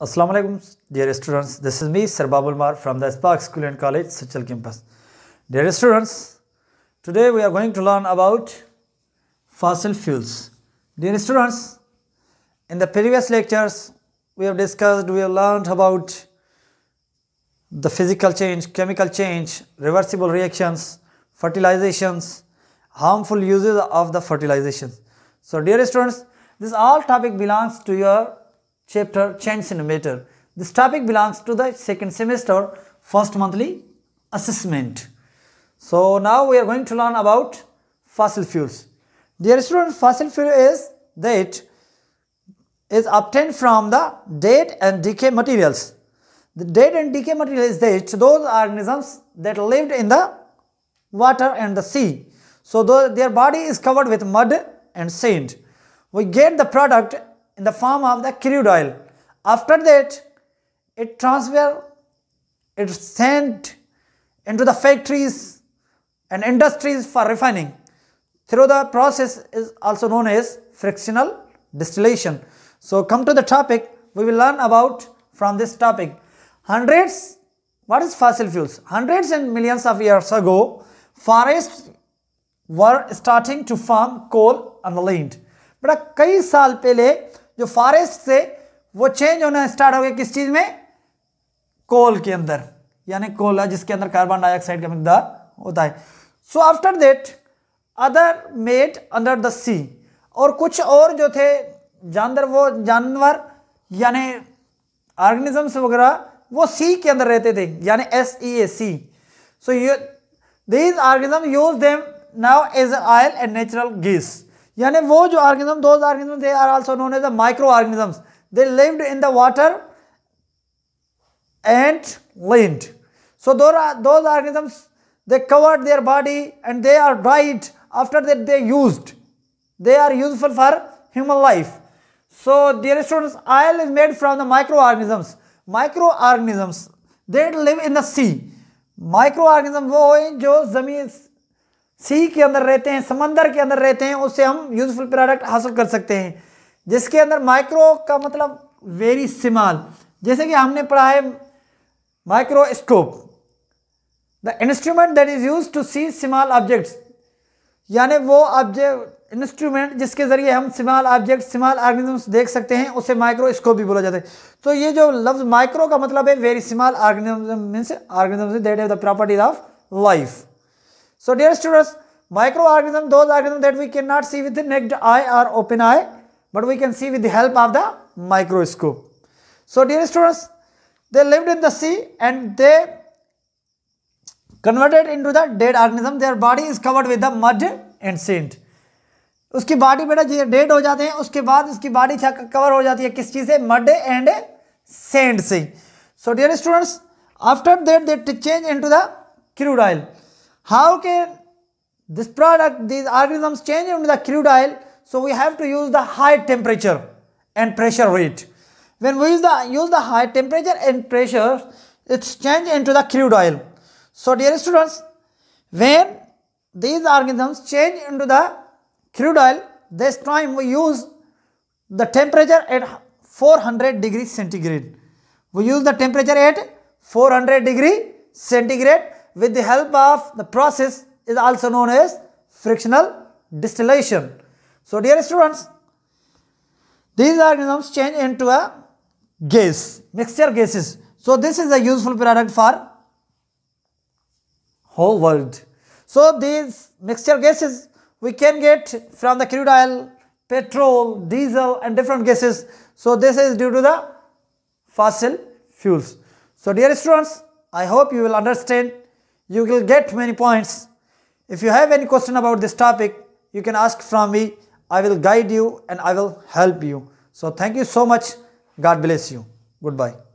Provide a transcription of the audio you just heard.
Assalamu alaikum dear students this is me Sir Babul Mar from the Spark School and College Sachal campus dear students today we are going to learn about fossil fuels dear students in the previous lectures we have discussed we have learned about the physical change chemical change reversible reactions fertilizations harmful uses of the fertilization so dear students this all topic belongs to your chapter Change Innovator. This topic belongs to the second semester first monthly assessment. So now we are going to learn about fossil fuels. Dear students, fossil fuel is that is obtained from the dead and decay materials. The dead and decay material is that those organisms that lived in the water and the sea. So their body is covered with mud and sand. We get the product in the form of the crude oil. After that, it transfer, it sent into the factories and industries for refining. Through the process is also known as frictional distillation. So come to the topic, we will learn about from this topic. Hundreds, what is fossil fuels? Hundreds and millions of years ago, forests were starting to form coal and land. a कई साल पहले जो forest से वो change होना start हो गया किस चीज़ में कोल के अंदर यानी कोला जिसके अंदर कार्बन डाइऑक्साइड का मिकदार होता है so after that other matter under the sea और कुछ और जो थे जानवर वो जानवर यानी ऑर्गेनिजम्स वगैरह वो सी के अंदर रहते थे यानी S E A sea so these organism use them now as oil and natural gas यानी वो जो organism those organisms they are also known as the microorganisms they lived in the water and land so those those organisms they covered their body and they are dried after that they used they are useful for human life so dear students oil is made from the microorganisms microorganisms they live in the sea microorganism वो हैं जो जमीन सी के अंदर रहते हैं समंदर के अंदर रहते हैं उससे हम यूजफुल प्रोडक्ट हासिल कर सकते हैं जिसके अंदर माइक्रो का मतलब वेरी सिमाल जैसे कि हमने पढ़ा है microscope the instrument that is use to see small objects यानी वो ऑब्जेक्ट इंस्ट्रूमेंट जिसके ज़रिए हम सिमाल ऑब्जेक्ट सिमाल ऑर्गेनिजम्स देख सकते हैं उसे माइक्रोस्कोप भी बोला जाता है तो ये जो लफ्ज़ माइक्रो का मतलब है very small organism means organism that is the properties of life So dear students, microorganism, those organisms that we cannot see with the naked eye or open eye, but we can see with the help of the microscope. So dear students, they lived in the sea and they converted into the dead organism. Their body is covered with the mud and sand. उसकी body बेटा जो dead हो जाते हैं उसके बाद उसकी body cover हो जाती है किस चीज़ से मड एंड सेंड से so dear students after that they change into the crude oil How can this product, these organisms change into the crude oil? So we have to use the high temperature and pressure rate. When we use the, use the high temperature and pressure, it's changed into the crude oil. So dear students, when these organisms change into the crude oil, this time we use the temperature at 400 degree centigrade. We use the temperature at 400 degree centigrade with the help of the process is also known as frictional distillation. So dear students, these organisms change into a gas, mixture gases. So this is a useful product for whole world. So these mixture gases we can get from the crude oil, petrol, diesel and different gases. So this is due to the fossil fuels. So dear students, I hope you will understand you will get many points. If you have any question about this topic, you can ask from me. I will guide you and I will help you. So thank you so much. God bless you. Goodbye.